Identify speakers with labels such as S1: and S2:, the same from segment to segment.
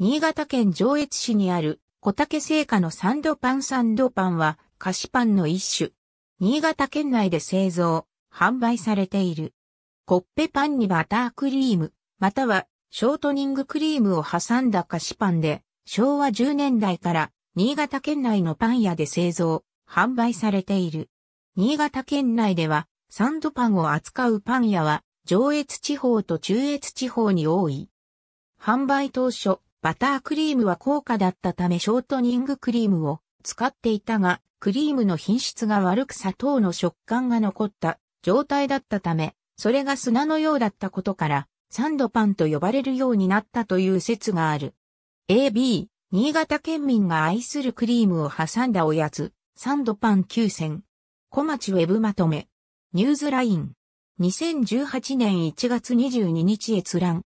S1: 新潟県上越市にある小竹製菓のサンドパンサンドパ
S2: ンは菓子パンの一種。新潟県内で製造、販売されている。コッペパンにバタークリーム、またはショートニングクリームを挟んだ菓子パンで、昭和10年代から新潟県内のパン屋で製造、販売されている。新潟県内ではサンドパンを扱うパン屋は上越地方と中越地方に多い。販売当初、バタークリームは高価だったためショートニングクリームを使っていたが、クリームの品質が悪く砂糖の食感が残った状態だったため、それが砂のようだったことから、サンドパンと呼ばれるようになったという説がある。AB、新潟県民が愛するクリームを挟んだおやつ、サンドパン9 0小町ウェブまとめ。ニューズライン。2018年1月22日閲覧。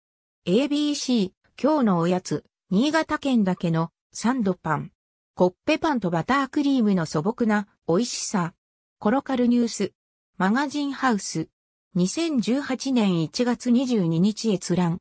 S2: ABC、今日のおやつ、新潟県だけのサンドパン。コッペパンとバタークリームの素朴な美味しさ。コロカルニュース。マガジンハウス。2018年1月22日閲覧。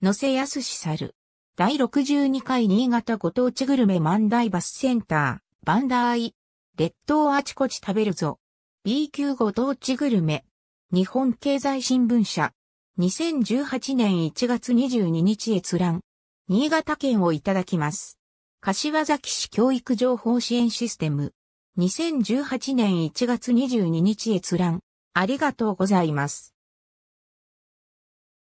S2: 野瀬康史さる。第62回新潟ご当地グルメ万代バスセンター、バンダーイ。列島あちこち食べるぞ。B 級ご当地グルメ。日本経済新聞社。2018年1月22日閲覧。新潟県をいただきます。柏崎市教育情報支援システム。
S1: 2018年1月22日閲覧。ありがとうございます。